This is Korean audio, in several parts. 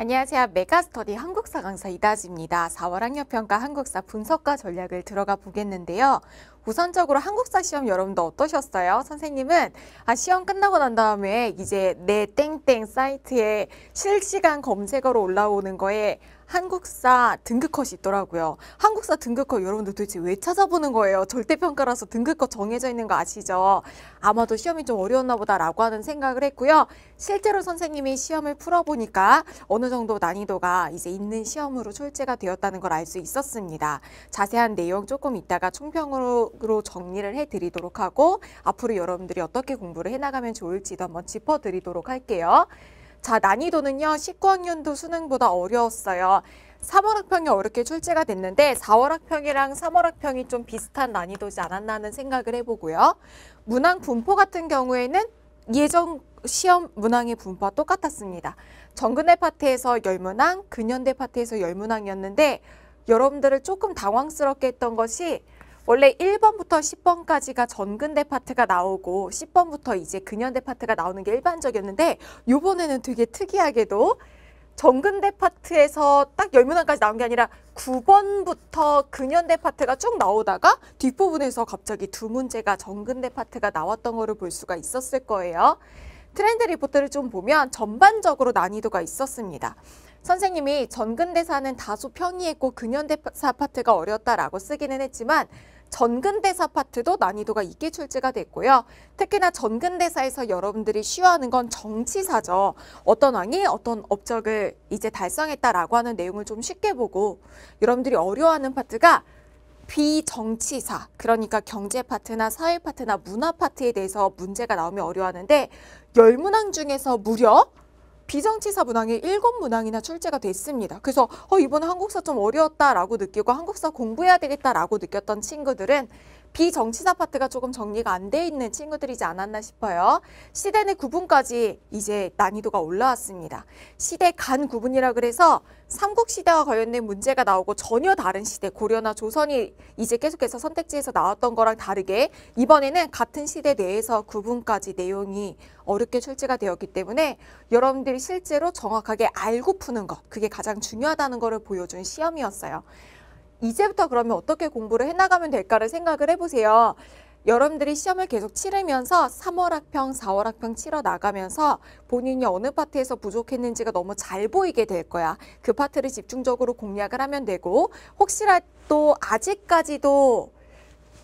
안녕하세요. 메가스터디 한국사 강사 이다지입니다. 4월 학력평가 한국사 분석과 전략을 들어가 보겠는데요. 우선적으로 한국사 시험 여러분도 어떠셨어요? 선생님은 아, 시험 끝나고 난 다음에 이제 내 땡땡 사이트에 실시간 검색어로 올라오는 거에 한국사 등급컷이 있더라고요. 한국사 등급컷 여러분들 도대체 왜 찾아보는 거예요? 절대평가라서 등급컷 정해져 있는 거 아시죠? 아마도 시험이 좀 어려웠나 보다라고 하는 생각을 했고요. 실제로 선생님이 시험을 풀어보니까 어느 정도 난이도가 이제 있는 시험으로 출제가 되었다는 걸 알 수 있었습니다. 자세한 내용 조금 이따가 총평으로 정리를 해드리도록 하고 앞으로 여러분들이 어떻게 공부를 해나가면 좋을지도 한번 짚어드리도록 할게요. 자, 난이도는요. 19학년도 수능보다 어려웠어요. 3월 학평이 어렵게 출제가 됐는데 4월 학평이랑 3월 학평이 좀 비슷한 난이도지 않았나 하는 생각을 해보고요. 문항 분포 같은 경우에는 예전 시험 문항의 분포와 똑같았습니다. 정근대 파트에서 열문항, 근현대 파트에서 열문항이었는데 여러분들을 조금 당황스럽게 했던 것이 원래 1번부터 10번까지가 전근대 파트가 나오고 10번부터 이제 근현대 파트가 나오는 게 일반적이었는데 요번에는 되게 특이하게도 전근대 파트에서 딱 열문안까지 나온 게 아니라 9번부터 근현대 파트가 쭉 나오다가 뒷부분에서 갑자기 두 문제가 전근대 파트가 나왔던 거를 볼 수가 있었을 거예요. 트렌드 리포트를 좀 보면 전반적으로 난이도가 있었습니다. 선생님이 전근대사는 다소 평이했고 근현대사 파트가 어려웠다라고 쓰기는 했지만 전근대사 파트도 난이도가 있게 출제가 됐고요. 특히나 전근대사에서 여러분들이 쉬워하는 건 정치사죠. 어떤 왕이 어떤 업적을 이제 달성했다라고 하는 내용을 좀 쉽게 보고 여러분들이 어려워하는 파트가 비정치사, 그러니까 경제 파트나 사회 파트나 문화 파트에 대해서 문제가 나오면 어려워하는데 열문항 중에서 무려 비정치사 문항에 일곱 문항이나 출제가 됐습니다. 그래서 어, 이번에 한국사 좀 어려웠다라고 느끼고 한국사 공부해야 되겠다라고 느꼈던 친구들은 비정치사 파트가 조금 정리가 안 돼 있는 친구들이지 않았나 싶어요. 시대 내 구분까지 이제 난이도가 올라왔습니다. 시대 간 구분이라 그래서 삼국시대와 관련된 문제가 나오고 전혀 다른 시대 고려나 조선이 이제 계속해서 선택지에서 나왔던 거랑 다르게 이번에는 같은 시대 내에서 구분까지 내용이 어렵게 출제가 되었기 때문에 여러분들이 실제로 정확하게 알고 푸는 것 그게 가장 중요하다는 것을 보여준 시험이었어요. 이제부터 그러면 어떻게 공부를 해나가면 될까를 생각을 해보세요. 여러분들이 시험을 계속 치르면서 3월 학평, 4월 학평 치러 나가면서 본인이 어느 파트에서 부족했는지가 너무 잘 보이게 될 거야. 그 파트를 집중적으로 공략을 하면 되고 혹시라도 아직까지도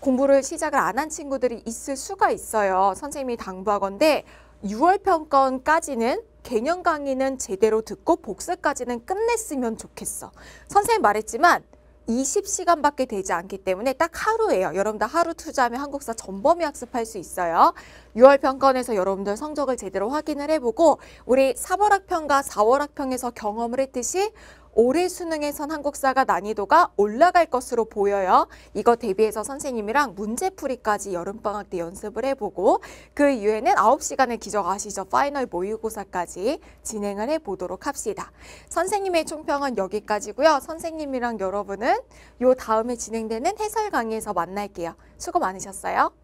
공부를 시작을 안 한 친구들이 있을 수가 있어요. 선생님이 당부하건데 6월 평건까지는 개념 강의는 제대로 듣고 복습까지는 끝냈으면 좋겠어. 선생님 말했지만 20시간밖에 되지 않기 때문에 딱 하루예요. 여러분들 하루 투자하면 한국사 전범위 학습할 수 있어요. 6월 평가원에서 여러분들 성적을 제대로 확인을 해보고 우리 3월 학평과 4월 학평에서 경험을 했듯이 올해 수능에선 한국사가 난이도가 올라갈 것으로 보여요. 이거 대비해서 선생님이랑 문제풀이까지 여름방학 때 연습을 해보고 그 이후에는 9시간을 기적 아시죠? 파이널 모의고사까지 진행을 해보도록 합시다. 선생님의 총평은 여기까지고요. 선생님이랑 여러분은 요 다음에 진행되는 해설 강의에서 만날게요. 수고 많으셨어요.